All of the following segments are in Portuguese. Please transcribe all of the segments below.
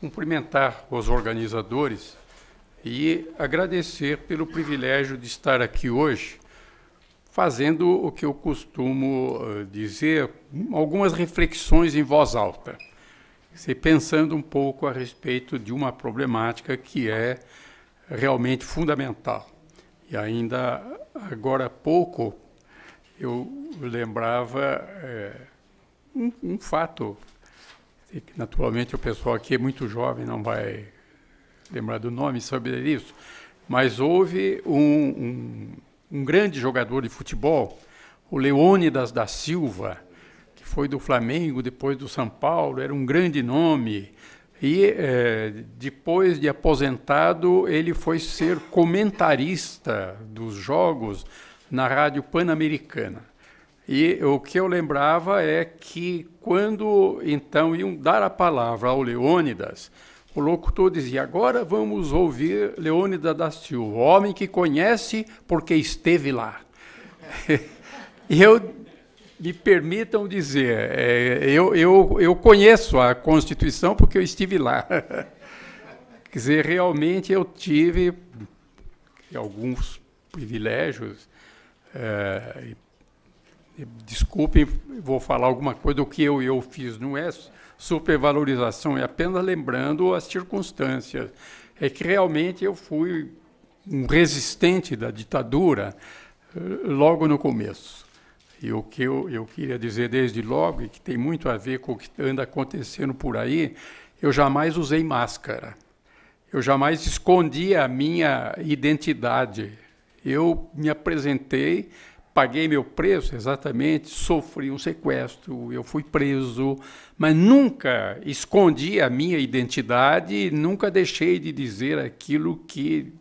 cumprimentar os organizadores e agradecer pelo privilégio de estar aqui hoje, fazendo o que eu costumo eh, dizer, algumas reflexões em voz alta, se pensando um pouco a respeito de uma problemática que é realmente fundamental. E ainda agora há pouco eu lembrava é, um, um fato naturalmente o pessoal aqui é muito jovem, não vai lembrar do nome, saber isso, mas houve um, um, um grande jogador de futebol, o Leônidas da Silva, que foi do Flamengo, depois do São Paulo, era um grande nome, e eh, depois de aposentado, ele foi ser comentarista dos jogos na Rádio Pan-Americana. E o que eu lembrava é que quando então iam dar a palavra ao Leônidas, o locutor dizia: Agora vamos ouvir Leônidas da Silva, homem que conhece porque esteve lá. e eu me permitam dizer, é, eu, eu, eu conheço a Constituição porque eu estive lá. Quer dizer, realmente eu tive alguns privilégios, é, desculpem, vou falar alguma coisa do que eu eu fiz, não é supervalorização, é apenas lembrando as circunstâncias. É que realmente eu fui um resistente da ditadura eh, logo no começo. E o que eu, eu queria dizer desde logo, e que tem muito a ver com o que anda acontecendo por aí, eu jamais usei máscara. Eu jamais escondi a minha identidade. Eu me apresentei paguei meu preço exatamente, sofri um sequestro, eu fui preso, mas nunca escondi a minha identidade, nunca deixei de dizer aquilo que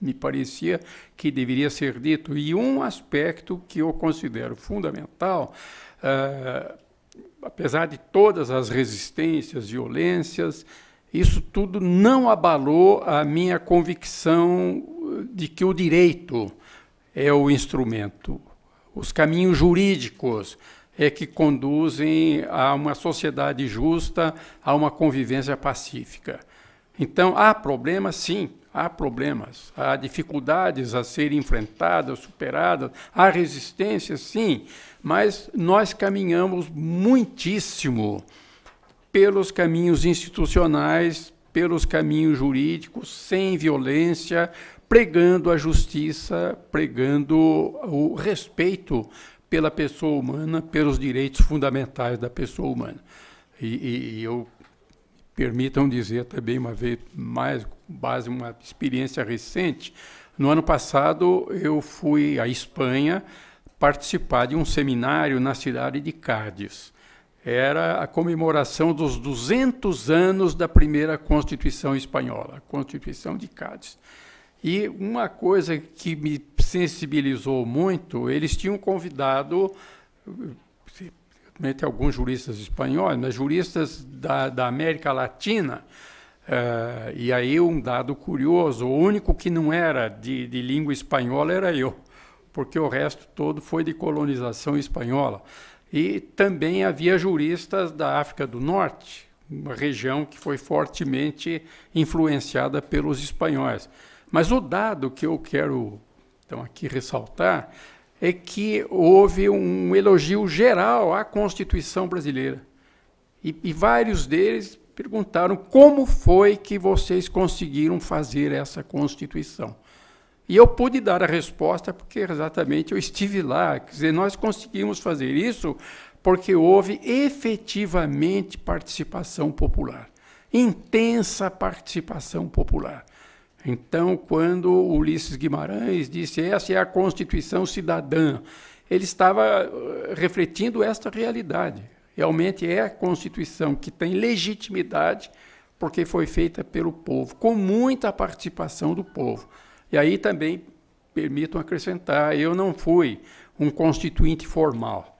me parecia que deveria ser dito. E um aspecto que eu considero fundamental, uh, apesar de todas as resistências, violências, isso tudo não abalou a minha convicção de que o direito é o instrumento os caminhos jurídicos é que conduzem a uma sociedade justa, a uma convivência pacífica. Então, há problemas, sim, há problemas, há dificuldades a serem enfrentadas, superadas, há resistência, sim, mas nós caminhamos muitíssimo pelos caminhos institucionais, pelos caminhos jurídicos, sem violência, pregando a justiça, pregando o respeito pela pessoa humana, pelos direitos fundamentais da pessoa humana. E, e, e eu permitam dizer também uma vez mais base uma experiência recente. No ano passado eu fui à Espanha participar de um seminário na cidade de Cádiz. Era a comemoração dos 200 anos da primeira Constituição espanhola, a Constituição de Cádiz. E uma coisa que me sensibilizou muito, eles tinham convidado alguns juristas espanhóis, mas juristas da, da América Latina. Uh, e aí um dado curioso, o único que não era de, de língua espanhola era eu, porque o resto todo foi de colonização espanhola. E também havia juristas da África do Norte, uma região que foi fortemente influenciada pelos espanhóis. Mas o dado que eu quero então aqui ressaltar é que houve um elogio geral à Constituição brasileira. E, e vários deles perguntaram como foi que vocês conseguiram fazer essa Constituição. E eu pude dar a resposta porque exatamente eu estive lá. Quer dizer, nós conseguimos fazer isso porque houve efetivamente participação popular, intensa participação popular. Então, quando Ulisses Guimarães disse essa é a Constituição cidadã, ele estava eh, refletindo esta realidade. Realmente é a Constituição que tem legitimidade porque foi feita pelo povo, com muita participação do povo. E aí também permitam acrescentar, eu não fui um constituinte formal.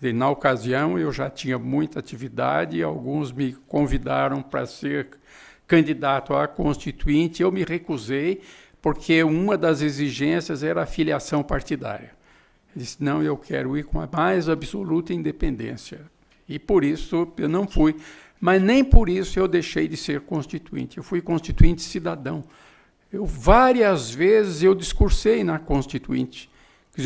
Na ocasião eu já tinha muita atividade e alguns me convidaram para ser candidato à constituinte, eu me recusei, porque uma das exigências era a filiação partidária. Eu disse, não, eu quero ir com a mais absoluta independência. E por isso eu não fui. Mas nem por isso eu deixei de ser constituinte. Eu fui constituinte cidadão. Eu, várias vezes eu discursei na constituinte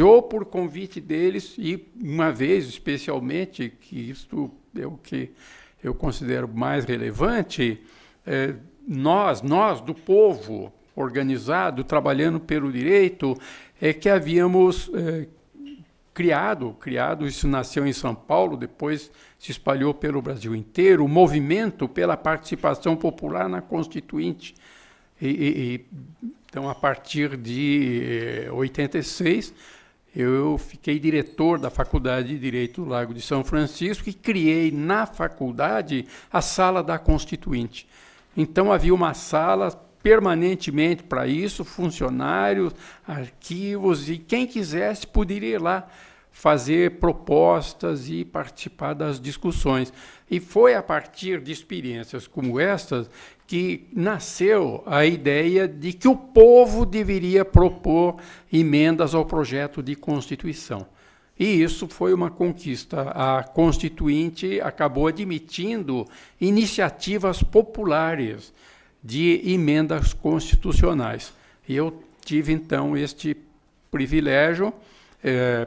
ou por convite deles, e uma vez especialmente, que isto é o que eu considero mais relevante, é, nós, nós do povo organizado, trabalhando pelo direito, é que havíamos é, criado, criado, isso nasceu em São Paulo, depois se espalhou pelo Brasil inteiro, o movimento pela participação popular na Constituinte. E, e, então, a partir de 86, é, eu fiquei diretor da Faculdade de Direito do Lago de São Francisco e criei na faculdade a Sala da Constituinte. Então havia uma sala permanentemente para isso, funcionários, arquivos e quem quisesse poderia ir lá fazer propostas e participar das discussões. E foi a partir de experiências como estas que nasceu a ideia de que o povo deveria propor emendas ao projeto de Constituição. E isso foi uma conquista. A Constituinte acabou admitindo iniciativas populares de emendas constitucionais. E eu tive então este privilégio, eh,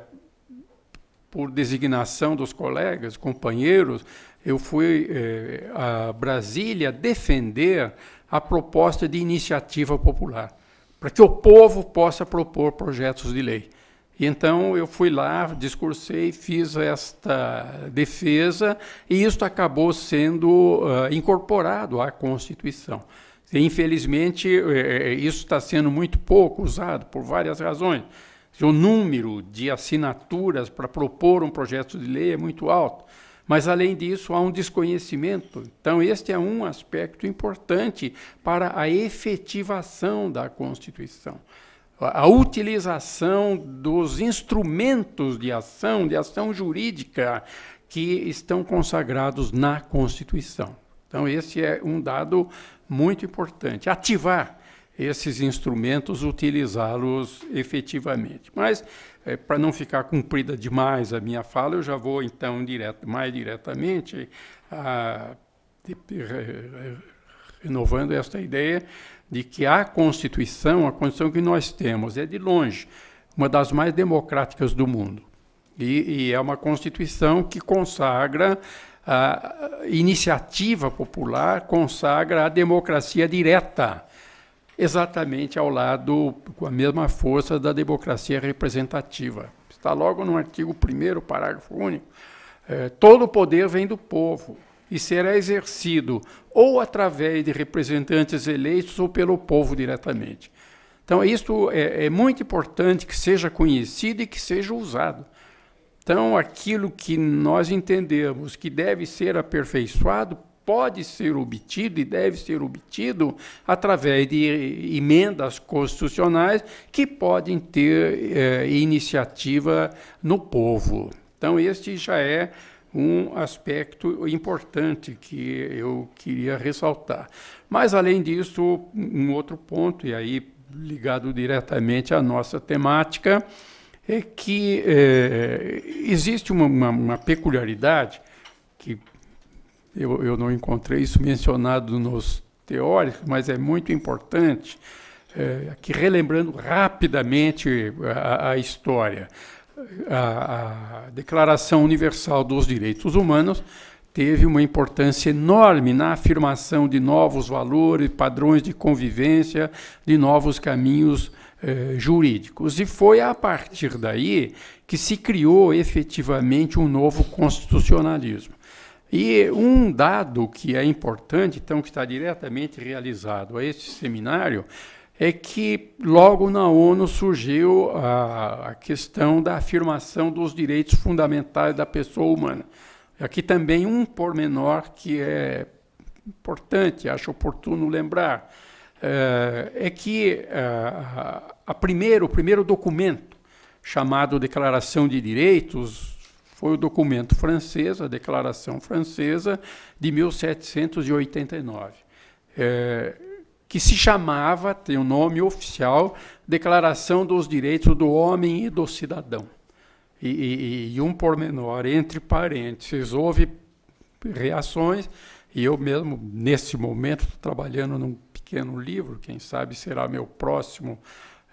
por designação dos colegas, companheiros, eu fui eh, a Brasília defender a proposta de iniciativa popular, para que o povo possa propor projetos de lei. E então eu fui lá, discursei, fiz esta defesa e isso acabou sendo uh, incorporado à Constituição. Infelizmente, eh, eh, isso está sendo muito pouco usado por várias razões. O número de assinaturas para propor um projeto de lei é muito alto. Mas, além disso, há um desconhecimento. Então, este é um aspecto importante para a efetivação da Constituição a utilização dos instrumentos de ação, de ação jurídica, que estão consagrados na Constituição. Então, esse é um dado muito importante. Ativar esses instrumentos, utilizá-los efetivamente. Mas, é, para não ficar cumprida demais a minha fala, eu já vou, então, direto, mais diretamente, a, renovando esta ideia de que a Constituição, a Constituição que nós temos, é de longe uma das mais democráticas do mundo. E, e é uma Constituição que consagra a iniciativa popular, consagra a democracia direta, exatamente ao lado, com a mesma força da democracia representativa. Está logo no artigo 1, parágrafo único. É, todo o poder vem do povo e será exercido ou através de representantes eleitos ou pelo povo diretamente. Então, isto é, é, muito importante que seja conhecido e que seja usado. Então, aquilo que nós entendemos que deve ser aperfeiçoado pode ser obtido e deve ser obtido através de emendas constitucionais que podem ter é, iniciativa no povo. Então, este já é um aspecto importante que eu queria ressaltar. Mas, além disso, um outro ponto, e aí ligado diretamente à nossa temática, é que é, existe uma, uma, uma, peculiaridade que eu, eu não encontrei isso mencionado nos teóricos, mas é muito importante, é, que relembrando rapidamente a, a história a, a Declaração Universal dos Direitos Humanos teve uma importância enorme na afirmação de novos valores, padrões de convivência, de novos caminhos eh, jurídicos. E foi a partir daí que se criou efetivamente um novo constitucionalismo. E um dado que é importante, então, que está diretamente realizado a este seminário, é que logo na ONU surgiu a, a questão da afirmação dos direitos fundamentais da pessoa humana. Aqui também um pormenor que é importante, acho oportuno lembrar, eh, é que eh, a, a primeiro, o primeiro documento chamado Declaração de Direitos foi o documento francês, a Declaração Francesa de 1789. É, que se chamava, tem o um nome oficial, Declaração dos Direitos do Homem e do Cidadão. E, e, e um pormenor, entre parênteses, houve reações, e eu mesmo, nesse momento, estou trabalhando num pequeno livro, quem sabe será meu próximo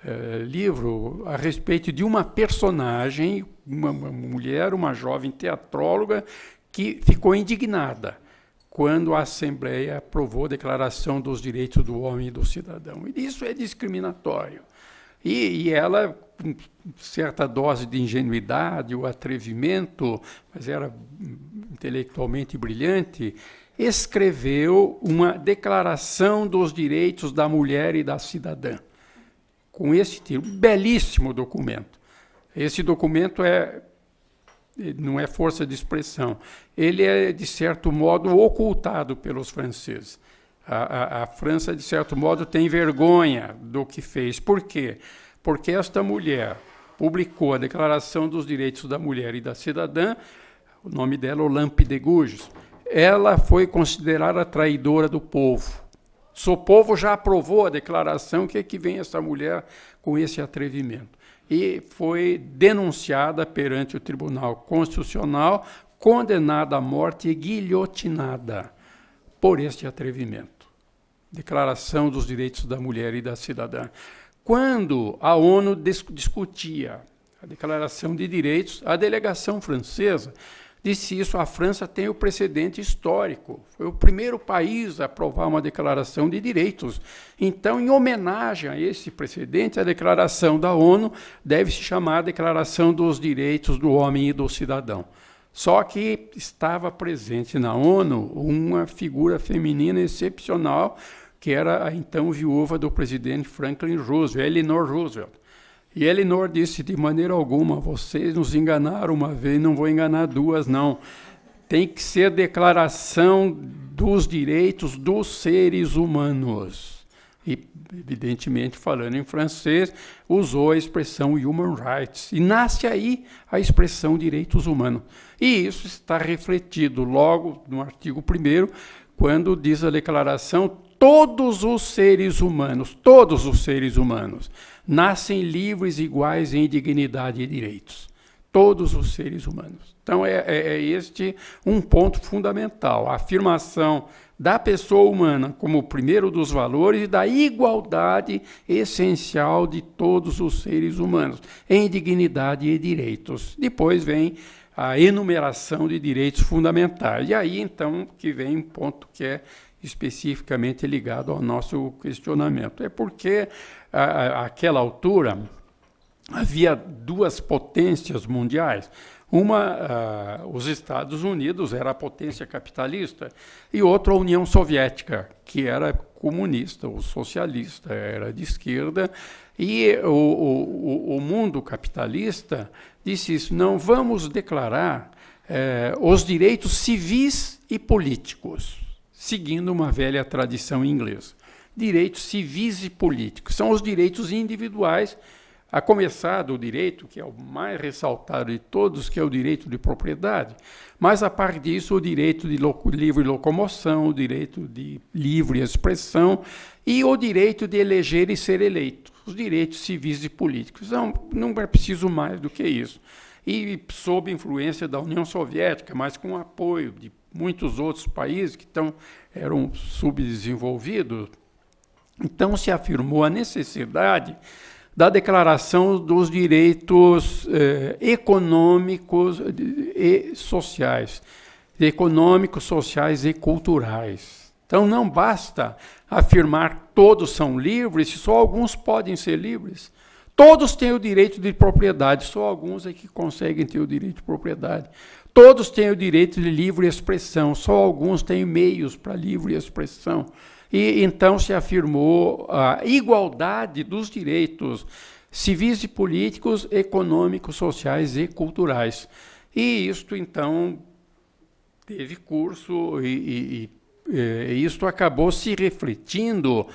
eh, livro, a respeito de uma personagem, uma, uma mulher, uma jovem teatróloga, que ficou indignada quando a Assembleia aprovou a Declaração dos Direitos do Homem e do Cidadão. E isso é discriminatório. E, e, ela, com certa dose de ingenuidade o atrevimento, mas era intelectualmente brilhante, escreveu uma Declaração dos Direitos da Mulher e da Cidadã, com esse título. Belíssimo documento. Esse documento é não é força de expressão. Ele é, de certo modo, ocultado pelos franceses. A, a, a, França, de certo modo, tem vergonha do que fez. Por quê? Porque esta mulher publicou a Declaração dos Direitos da Mulher e da Cidadã, o nome dela é Olampe de Gouges. Ela foi considerada traidora do povo. O seu povo já aprovou a declaração, o que é que vem essa mulher com esse atrevimento? e foi denunciada perante o Tribunal Constitucional, condenada à morte e guilhotinada por este atrevimento. Declaração dos Direitos da Mulher e da Cidadã. Quando a ONU discutia a Declaração de Direitos, a delegação francesa Disse isso, a França tem o precedente histórico. Foi o primeiro país a aprovar uma declaração de direitos. Então, em homenagem a esse precedente, a declaração da ONU deve se chamar a Declaração dos Direitos do Homem e do Cidadão. Só que estava presente na ONU uma figura feminina excepcional, que era a então viúva do presidente Franklin Roosevelt, Eleanor Roosevelt. E Elinor disse: De maneira alguma, vocês nos enganaram uma vez, não vou enganar duas, não. Tem que ser declaração dos direitos dos seres humanos. E, evidentemente, falando em francês, usou a expressão human rights. E nasce aí a expressão direitos humanos. E isso está refletido logo no artigo 1, quando diz a declaração: todos os seres humanos, todos os seres humanos nascem livres, iguais em dignidade e direitos. Todos os seres humanos. Então, é, é, é este um ponto fundamental: a afirmação da pessoa humana como primeiro dos valores e da igualdade essencial de todos os seres humanos em dignidade e direitos. Depois vem a enumeração de direitos fundamentais. E aí então que vem um ponto que é especificamente ligado ao nosso questionamento. É porque, àquela altura, havia duas potências mundiais. Uma, uh, os Estados Unidos, era a potência capitalista, e outra, a União Soviética, que era comunista ou socialista, era de esquerda. E o, o, o mundo capitalista disse isso: não vamos declarar eh, os direitos civis e políticos seguindo uma velha tradição inglesa. Direitos civis e políticos são os direitos individuais, a começar do direito, que é o mais ressaltado de todos, que é o direito de propriedade, mas a parte disso, o direito de livre locomoção, o direito de livre expressão e o direito de eleger e ser eleito, os direitos civis e políticos. Não, não é preciso mais do que isso e sob influência da União Soviética, mas com apoio de muitos outros países que tão, eram subdesenvolvidos. Então se afirmou a necessidade da declaração dos direitos eh, econômicos e sociais, econômicos, sociais e culturais. Então não basta afirmar todos são livres, só alguns podem ser livres. Todos têm o direito de propriedade, só alguns é que conseguem ter o direito de propriedade. Todos têm o direito de livre expressão, só alguns têm meios para livre expressão. E então se afirmou a igualdade dos direitos civis e políticos, econômicos, sociais e culturais. E isto então teve curso e, e, e, eh, isto acabou se refletindo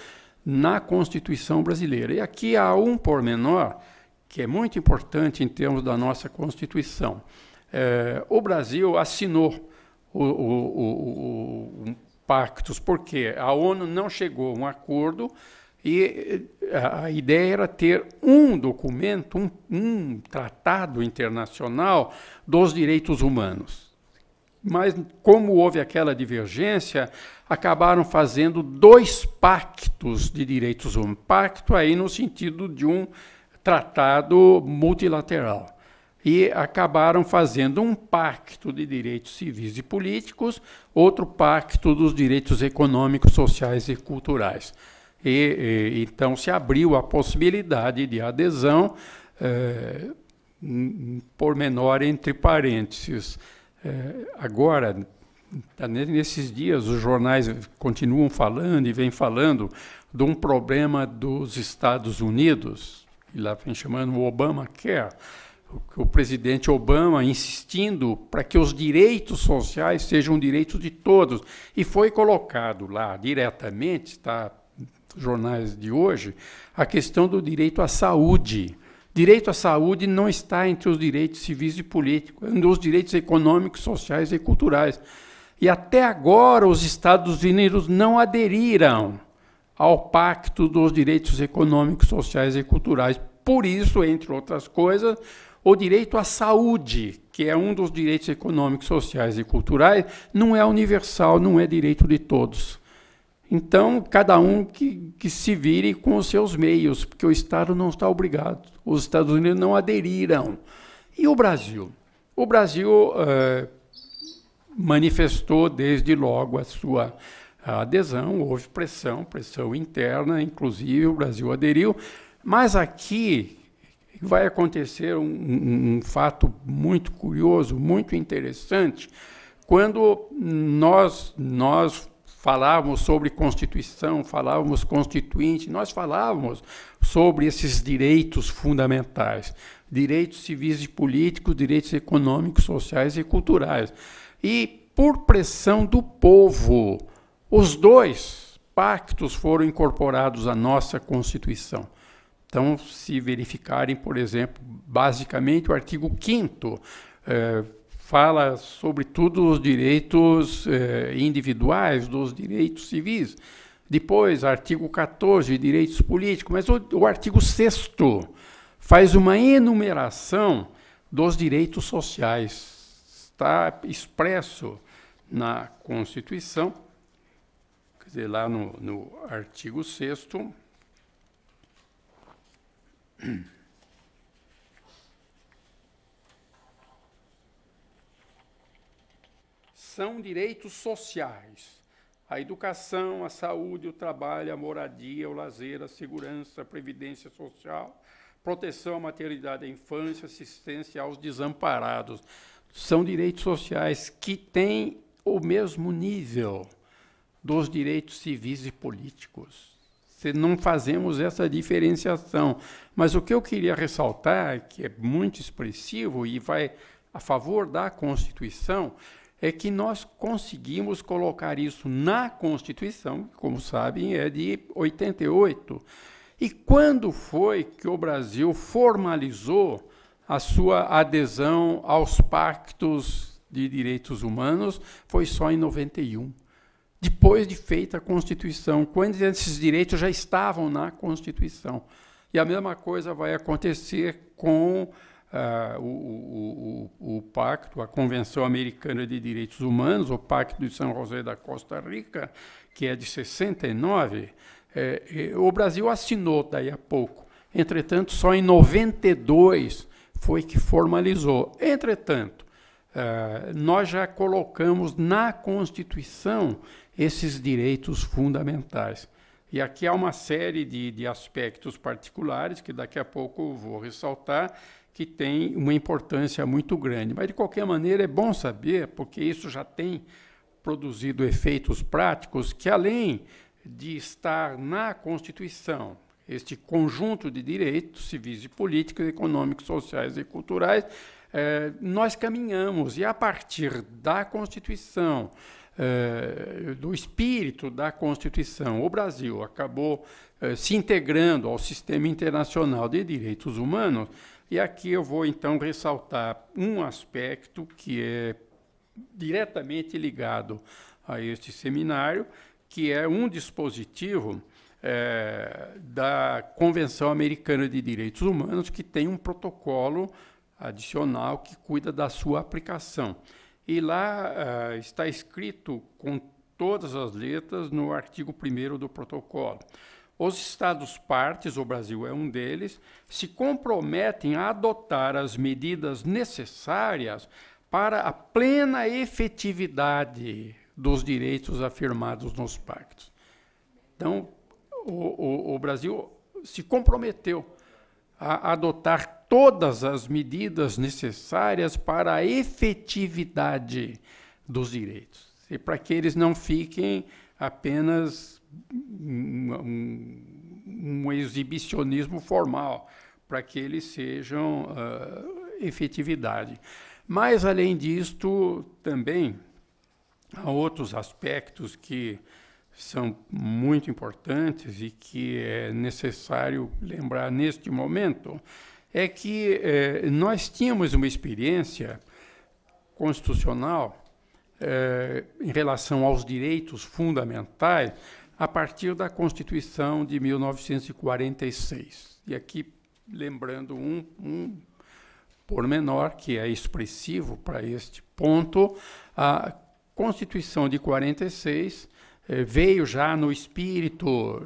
na Constituição brasileira. E aqui há um pormenor que é muito importante em termos da nossa Constituição é, o Brasil assinou o, o, o, o pactos, porque a ONU não chegou a um acordo e eh, a ideia era ter um documento, um, um tratado internacional dos direitos humanos. Mas, como houve aquela divergência, acabaram fazendo dois pactos de direitos humanos. Pacto aí no sentido de um tratado multilateral e acabaram fazendo um pacto de direitos civis e políticos, outro pacto dos direitos econômicos, sociais e culturais. E, e então se abriu a possibilidade de adesão, eh, por menor entre parênteses. Eh, agora, tá nesses dias, os jornais continuam falando e vêm falando de um problema dos Estados Unidos, e lá vem chamando o Obamacare, o presidente Obama insistindo para que os direitos sociais sejam direitos de todos. E foi colocado lá diretamente, está nos jornais de hoje, a questão do direito à saúde. Direito à saúde não está entre os direitos civis e políticos, entre os direitos econômicos, sociais e culturais. E até agora os Estados Unidos não aderiram ao Pacto dos Direitos Econômicos, Sociais e Culturais. Por isso, entre outras coisas, o direito à saúde, que é um dos direitos econômicos, sociais e culturais, não é universal, não é direito de todos. Então, cada um que, que se vire com os seus meios, porque o Estado não está obrigado. Os Estados Unidos não aderiram. E o Brasil? O Brasil eh, manifestou desde logo a sua adesão, houve pressão, pressão interna, inclusive o Brasil aderiu. Mas aqui vai acontecer um, um, um fato muito curioso, muito interessante. Quando nós, nós falávamos sobre Constituição, falávamos Constituinte, nós falávamos sobre esses direitos fundamentais, direitos civis e políticos, direitos econômicos, sociais e culturais. E por pressão do povo, os dois pactos foram incorporados à nossa Constituição. Então, se verificarem, por exemplo, basicamente o artigo 5 eh, fala sobretudo os direitos eh, individuais, dos direitos civis. Depois, artigo 14, direitos políticos, mas o, o artigo 6 faz uma enumeração dos direitos sociais. Está expresso na Constituição, quer dizer, lá no, no artigo 6 São direitos sociais. A educação, a saúde, o trabalho, a moradia, o lazer, a segurança, a previdência social, proteção à maternidade, à infância, assistência aos desamparados. São direitos sociais que têm o mesmo nível dos direitos civis e políticos se não fazemos essa diferenciação. Mas o que eu queria ressaltar, que é muito expressivo e vai a favor da Constituição, é que nós conseguimos colocar isso na Constituição, que, como sabem, é de 88. E quando foi que o Brasil formalizou a sua adesão aos pactos de direitos humanos? Foi só em 91 depois de feita a Constituição, quando esses direitos já estavam na Constituição. E a mesma coisa vai acontecer com uh, o, o, o, pacto, a Convenção Americana de Direitos Humanos, o Pacto de São José da Costa Rica, que é de 69. É, é, o Brasil assinou daí a pouco. Entretanto, só em 92 foi que formalizou. Entretanto, Uh, nós já colocamos na Constituição esses direitos fundamentais. E aqui há uma série de, de aspectos particulares que daqui a pouco vou ressaltar, que tem uma importância muito grande. Mas, de qualquer maneira, é bom saber, porque isso já tem produzido efeitos práticos que, além de estar na Constituição, este conjunto de direitos civis e políticos, econômicos, sociais e culturais, eh, nós caminhamos, e a partir da Constituição, eh, do espírito da Constituição. O Brasil acabou eh, se integrando ao sistema internacional de direitos humanos, e aqui eu vou então ressaltar um aspecto que é diretamente ligado a este seminário, que é um dispositivo é, da Convenção Americana de Direitos Humanos, que tem um protocolo adicional que cuida da sua aplicação. E lá uh, está escrito com todas as letras no artigo 1 do protocolo. Os Estados partes, o Brasil é um deles, se comprometem a adotar as medidas necessárias para a plena efetividade dos direitos afirmados nos pactos. Então, o, o, o Brasil se comprometeu a adotar todas as medidas necessárias para a efetividade dos direitos e para que eles não fiquem apenas um, um, exibicionismo formal, para que eles sejam uh, efetividade. Mas, além disto, também há outros aspectos que são muito importantes e que é necessário lembrar neste momento é que eh, nós tínhamos uma experiência constitucional eh, em relação aos direitos fundamentais a partir da Constituição de 1946. E aqui, lembrando um, um pormenor que é expressivo para este ponto, a Constituição de 46 eh, veio já no espírito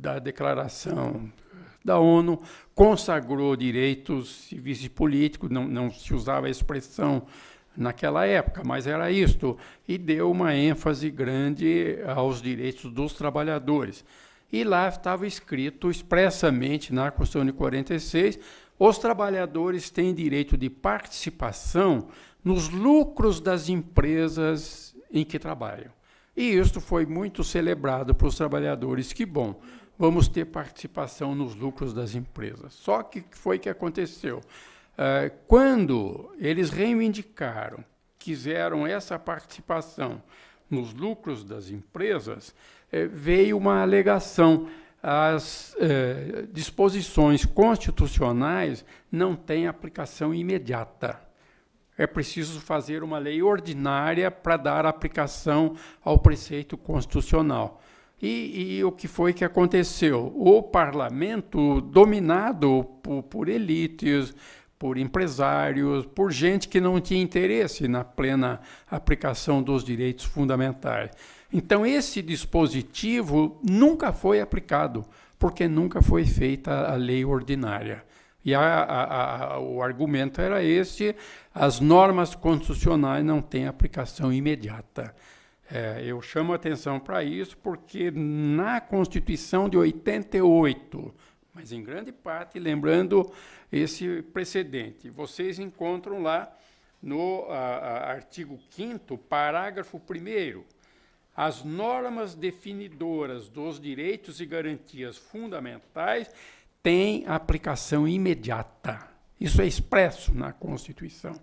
da Declaração da ONU, consagrou direitos civis e políticos, não, não se usava a expressão naquela época, mas era isto, e deu uma ênfase grande aos direitos dos trabalhadores. E lá estava escrito expressamente na Constituição de 46, os trabalhadores têm direito de participação nos lucros das empresas em que trabalham. E isto foi muito celebrado pelos trabalhadores, que bom vamos ter participação nos lucros das empresas. Só que foi que aconteceu. Ah, quando eles reivindicaram, quiseram essa participação nos lucros das empresas, eh, veio uma alegação. As eh, disposições constitucionais não têm aplicação imediata é preciso fazer uma lei ordinária para dar aplicação ao preceito constitucional. E, e, o que foi que aconteceu? O parlamento, dominado por, por, elites, por empresários, por gente que não tinha interesse na plena aplicação dos direitos fundamentais. Então, esse dispositivo nunca foi aplicado, porque nunca foi feita a lei ordinária. E a, a, a, o argumento era esse: as normas constitucionais não têm aplicação imediata. É, eu chamo a atenção para isso porque na Constituição de 88, mas em grande parte lembrando esse precedente, vocês encontram lá no a, a, artigo 5 parágrafo 1 as normas definidoras dos direitos e garantias fundamentais têm aplicação imediata. Isso é expresso na Constituição.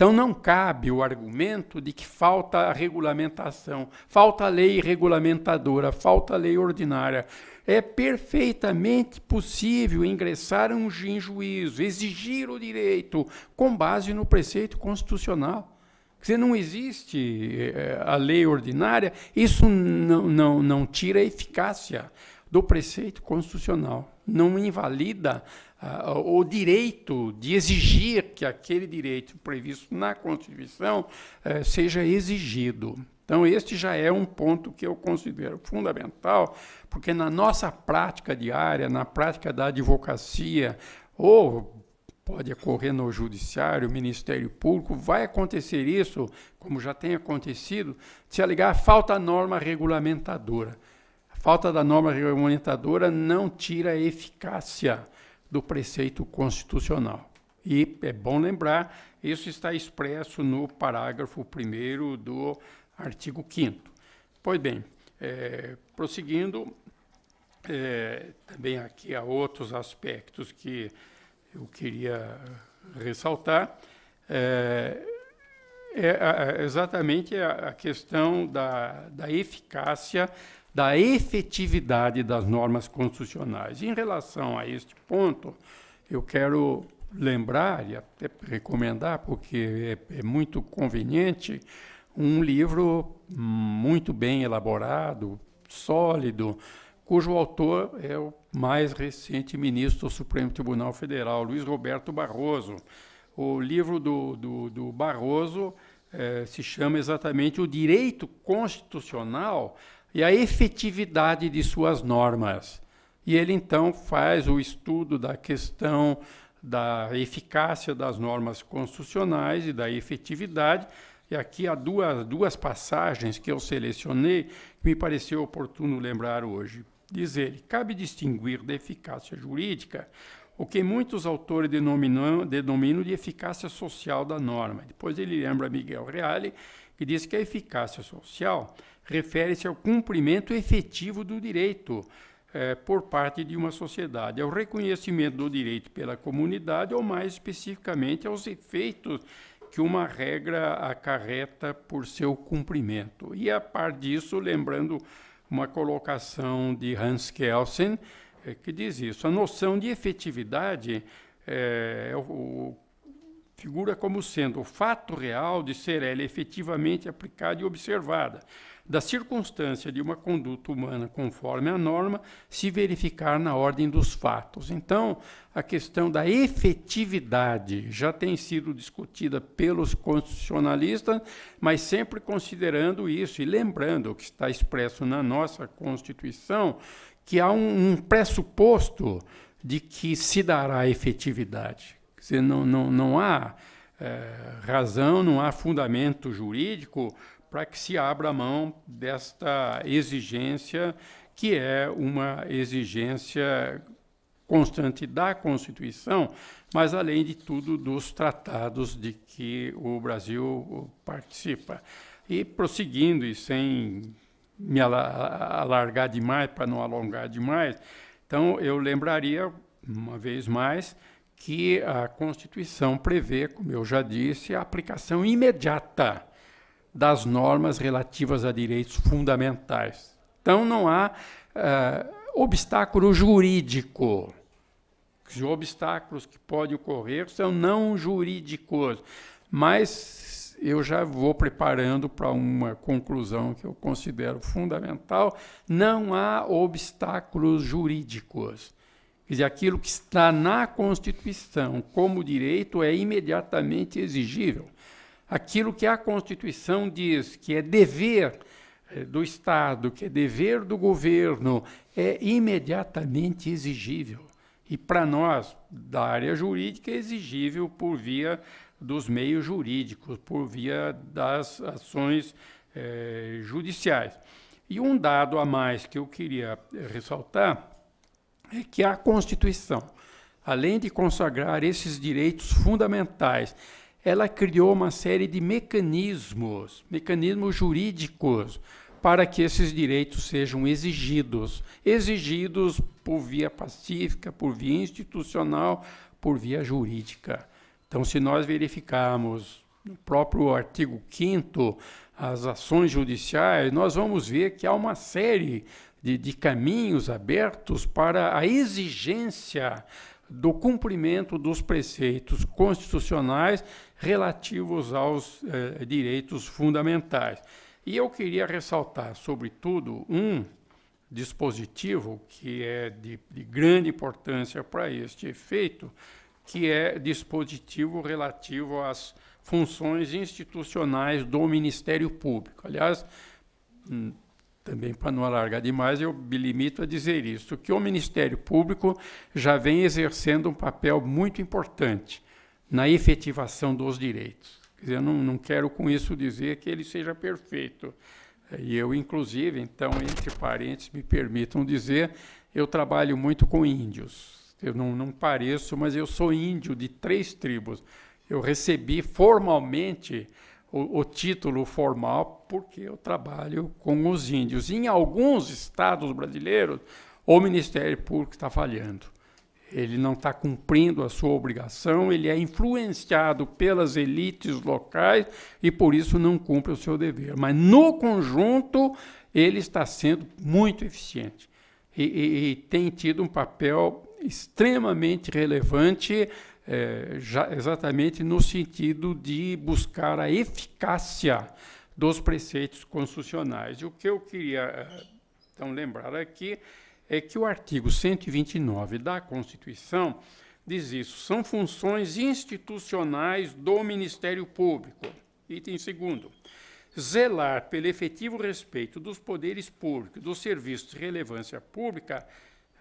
Então não cabe o argumento de que falta regulamentação, falta lei regulamentadora, falta lei ordinária. É perfeitamente possível ingressar um juízo, exigir o direito com base no preceito constitucional. Se não existe eh, a lei ordinária, isso não, não, não tira a eficácia do preceito constitucional não invalida ah, o direito de exigir que aquele direito previsto na Constituição eh, seja exigido. Então, este já é um ponto que eu considero fundamental, porque na nossa prática diária, na prática da advocacia, ou pode ocorrer no judiciário, Ministério Público, vai acontecer isso, como já tem acontecido, se alegar falta norma regulamentadora falta da norma regulamentadora não tira a eficácia do preceito constitucional. E é bom lembrar, isso está expresso no parágrafo 1 do artigo 5. Pois bem, é, prosseguindo, é, também aqui há outros aspectos que eu queria ressaltar. É, é, é exatamente a, a questão da, da eficácia da efetividade das normas constitucionais. Em relação a este ponto, eu quero lembrar e até recomendar, porque é, é muito conveniente, um livro muito bem elaborado, sólido, cujo autor é o mais recente ministro do Supremo Tribunal Federal, Luiz Roberto Barroso. O livro do, do, do Barroso eh, se chama exatamente O Direito Constitucional e a efetividade de suas normas. E ele então faz o estudo da questão da eficácia das normas constitucionais e da efetividade. E aqui há duas, duas passagens que eu selecionei que me pareceu oportuno lembrar hoje. Diz ele: cabe distinguir da eficácia jurídica o que muitos autores denominam, denominam de eficácia social da norma. Depois ele lembra Miguel Reale, que diz que a eficácia social refere-se ao cumprimento efetivo do direito eh, por parte de uma sociedade, ao reconhecimento do direito pela comunidade ou, mais especificamente, aos efeitos que uma regra acarreta por seu cumprimento. E, a par disso, lembrando uma colocação de Hans Kelsen, eh, que diz isso: a noção de efetividade eh, é o figura como sendo o fato real de ser ela efetivamente aplicada e observada, da circunstância de uma conduta humana conforme a norma se verificar na ordem dos fatos. Então, a questão da efetividade já tem sido discutida pelos constitucionalistas, mas sempre considerando isso e lembrando o que está expresso na nossa Constituição, que há um, um pressuposto de que se dará efetividade Quer dizer, não, não, não há é, razão, não há fundamento jurídico para que se abra mão desta exigência, que é uma exigência constante da Constituição, mas, além de tudo, dos tratados de que o Brasil participa. E, prosseguindo, e sem me alargar demais, para não alongar demais, então eu lembraria, uma vez mais, que a Constituição prevê, como eu já disse, a aplicação imediata das normas relativas a direitos fundamentais. Então, não há uh, obstáculo jurídico. Os obstáculos que podem ocorrer são não jurídicos, mas eu já vou preparando para uma conclusão que eu considero fundamental: não há obstáculos jurídicos. Quer dizer, aquilo que está na Constituição como direito é imediatamente exigível. Aquilo que a Constituição diz que é dever eh, do Estado, que é dever do governo, é imediatamente exigível. E para nós, da área jurídica, é exigível por via dos meios jurídicos, por via das ações eh, judiciais. E um dado a mais que eu queria ressaltar é que a Constituição, além de consagrar esses direitos fundamentais, ela criou uma série de mecanismos, mecanismos jurídicos, para que esses direitos sejam exigidos exigidos por via pacífica, por via institucional, por via jurídica. Então, se nós verificarmos no próprio artigo 5 as ações judiciais, nós vamos ver que há uma série de, de caminhos abertos para a exigência do cumprimento dos preceitos constitucionais relativos aos eh, direitos fundamentais. E eu queria ressaltar, sobretudo, um dispositivo que é de, de grande importância para este efeito, que é dispositivo relativo às funções institucionais do Ministério Público. Aliás, hum, também para não alargar demais, eu me limito a dizer isso, que o Ministério Público já vem exercendo um papel muito importante na efetivação dos direitos. Quer dizer, eu não, não quero com isso dizer que ele seja perfeito. E eu, inclusive, então, entre parênteses, me permitam dizer, eu trabalho muito com índios. Eu não, não pareço, mas eu sou índio de três tribos eu recebi formalmente o, o, título formal porque eu trabalho com os índios. Em alguns estados brasileiros, o Ministério Público está falhando. Ele não está cumprindo a sua obrigação, ele é influenciado pelas elites locais e por isso não cumpre o seu dever. Mas no conjunto, ele está sendo muito eficiente e, e, e tem tido um papel extremamente relevante é, já, exatamente no sentido de buscar a eficácia dos preceitos constitucionais. O que eu queria é, então lembrar aqui é que o artigo 129 da Constituição diz isso: são funções institucionais do Ministério Público. Item segundo. Zelar pelo efetivo respeito dos poderes públicos, dos serviços de relevância pública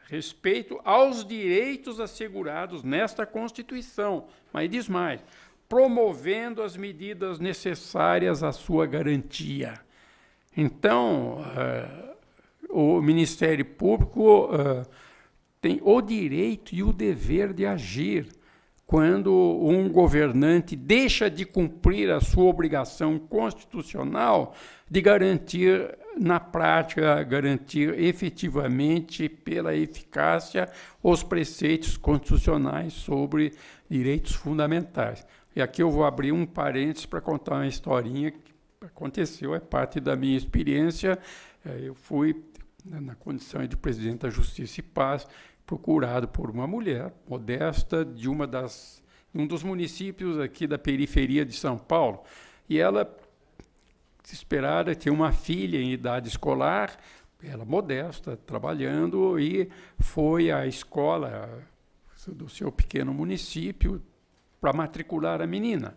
respeito aos direitos assegurados nesta Constituição, mas diz mais, promovendo as medidas necessárias à sua garantia. Então, uh, o Ministério Público uh, tem o direito e o dever de agir quando um governante deixa de cumprir a sua obrigação constitucional de garantir na prática garantir efetivamente pela eficácia os preceitos constitucionais sobre direitos fundamentais. E aqui eu vou abrir um parênteses para contar uma historinha que aconteceu, é parte da minha experiência. É, eu fui na condição de presidente da Justiça e Paz, procurado por uma mulher modesta de uma das um dos municípios aqui da periferia de São Paulo. E ela desesperada tinha uma filha em idade escolar, ela modesta, trabalhando e foi à escola do seu pequeno município para matricular a menina.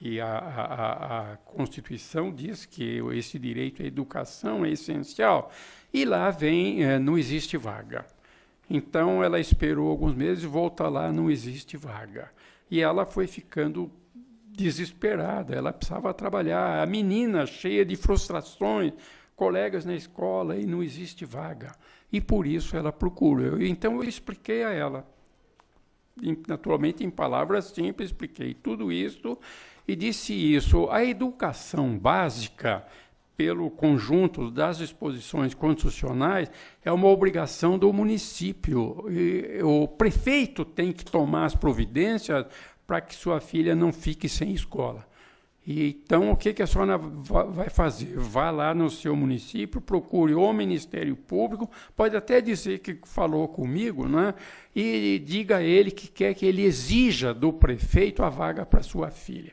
E a, a, a, Constituição diz que esse direito à educação é essencial. E lá vem, é, não existe vaga. Então ela esperou alguns meses, volta lá, não existe vaga. E ela foi ficando desesperada, ela precisava trabalhar. A menina cheia de frustrações, colegas na escola e não existe vaga. E por isso ela procurou. Então eu expliquei a ela, naturalmente em palavras simples, expliquei tudo isso e disse isso. A educação básica pelo conjunto das disposições constitucionais é uma obrigação do município. E o prefeito tem que tomar as providências para que sua filha não fique sem escola. E, então, o que, que a senhora vai fazer? Vá lá no seu município, procure o Ministério Público, pode até dizer que falou comigo, né? e diga a ele que quer que ele exija do prefeito a vaga para sua filha.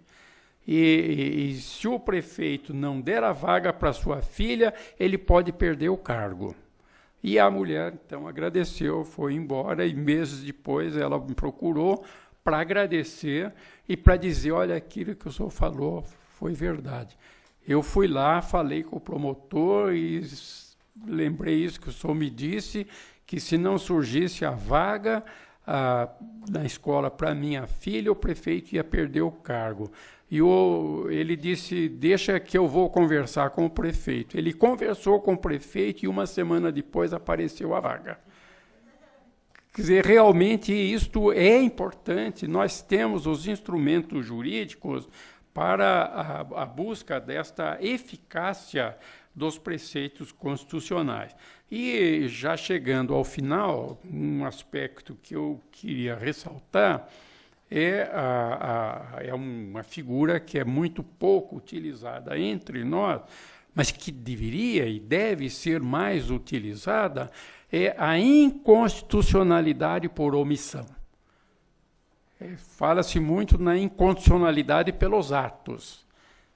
E, e, e se o prefeito não der a vaga para sua filha, ele pode perder o cargo. E a mulher, então, agradeceu, foi embora, e meses depois ela me procurou para agradecer e para dizer: olha, aquilo que o senhor falou foi verdade. Eu fui lá, falei com o promotor e lembrei isso que o senhor me disse, que se não surgisse a vaga ah, na escola para minha filha, o prefeito ia perder o cargo. E o, ele disse: Deixa que eu vou conversar com o prefeito. Ele conversou com o prefeito e uma semana depois apareceu a vaga. Quer dizer, realmente isto é importante. Nós temos os instrumentos jurídicos para a, a busca desta eficácia dos preceitos constitucionais. E já chegando ao final, um aspecto que eu queria ressaltar é, a, a, é uma figura que é muito pouco utilizada entre nós, mas que deveria e deve ser mais utilizada, é a inconstitucionalidade por omissão. É, Fala-se muito na inconstitucionalidade pelos atos.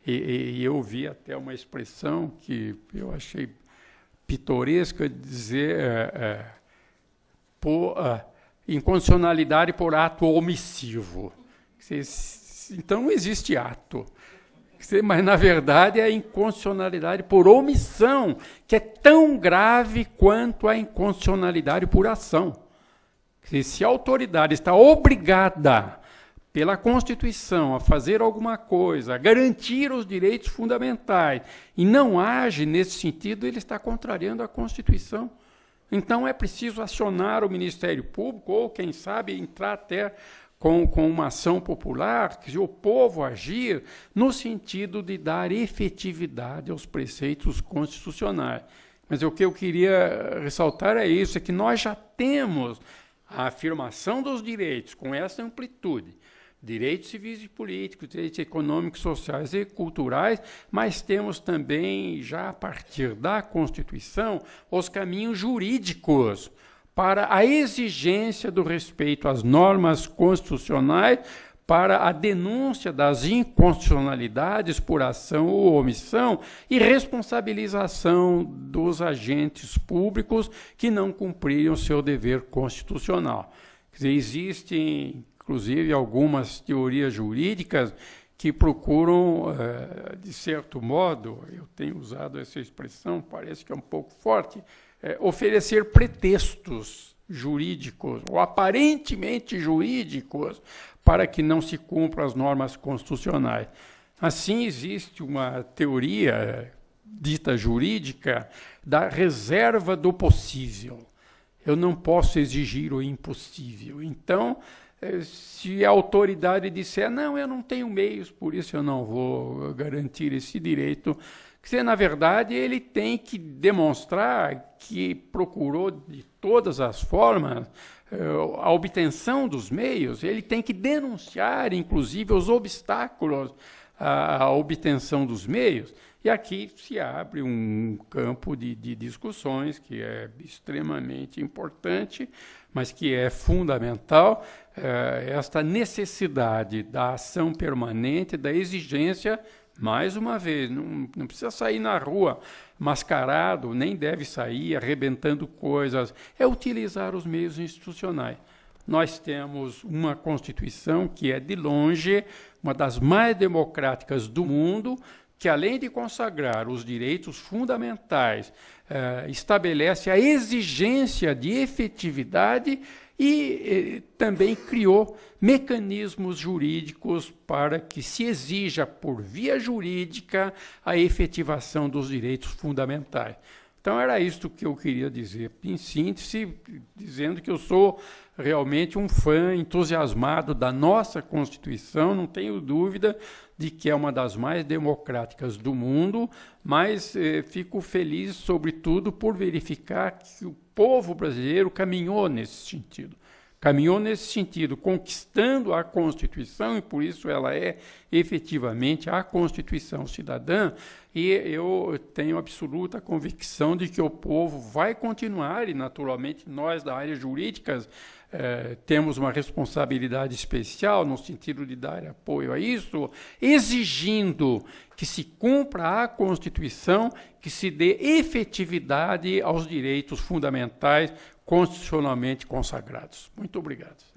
E, e, e, eu vi até uma expressão que eu achei pitoresca de dizer é, é, por, ah, incondicionalidade por ato omissivo. Então não existe ato. Mas, na verdade, é a incondicionalidade por omissão, que é tão grave quanto a incondicionalidade por ação. Se a autoridade está obrigada pela Constituição a fazer alguma coisa, a garantir os direitos fundamentais, e não age nesse sentido, ele está contrariando a Constituição. Então é preciso acionar o Ministério Público ou, quem sabe, entrar até com, com uma ação popular, que o povo agir no sentido de dar efetividade aos preceitos constitucionais. Mas o que eu queria ressaltar é isso, é que nós já temos a afirmação dos direitos com essa amplitude direitos civis e políticos, direitos econômicos, sociais e culturais, mas temos também, já a partir da Constituição, os caminhos jurídicos para a exigência do respeito às normas constitucionais para a denúncia das inconstitucionalidades por ação ou omissão e responsabilização dos agentes públicos que não cumpriram seu dever constitucional. existem inclusive algumas teorias jurídicas que procuram, eh, de certo modo, eu tenho usado essa expressão, parece que é um pouco forte, eh, oferecer pretextos jurídicos, ou aparentemente jurídicos, para que não se cumpram as normas constitucionais. Assim, existe uma teoria dita jurídica da reserva do possível. Eu não posso exigir o impossível. Então, é, se a autoridade disser, não, eu não tenho meios, por isso eu não vou garantir esse direito, que na verdade ele tem que demonstrar que procurou de todas as formas é, a obtenção dos meios, ele tem que denunciar, inclusive, os obstáculos à obtenção dos meios. E aqui se abre um campo de, de discussões que é extremamente importante, mas que é fundamental eh, esta necessidade da ação permanente, da exigência, mais uma vez, não, não precisa sair na rua mascarado, nem deve sair arrebentando coisas, é utilizar os meios institucionais. Nós temos uma Constituição que é, de longe, uma das mais democráticas do mundo, que, além de consagrar os direitos fundamentais, eh, estabelece a exigência de efetividade e eh, também criou mecanismos jurídicos para que se exija, por via jurídica, a efetivação dos direitos fundamentais. Então, era isto que eu queria dizer, em síntese, dizendo que eu sou realmente um fã entusiasmado da nossa Constituição, não tenho dúvida de que é uma das mais democráticas do mundo, mas eh, fico feliz, sobretudo, por verificar que o povo brasileiro caminhou nesse sentido. Caminhou nesse sentido, conquistando a Constituição, e por isso ela é efetivamente a Constituição cidadã. E eu tenho absoluta convicção de que o povo vai continuar, e naturalmente nós da área jurídica eh, temos uma responsabilidade especial no sentido de dar apoio a isso, exigindo que se cumpra a Constituição, que se dê efetividade aos direitos fundamentais constitucionalmente consagrados. Muito obrigado.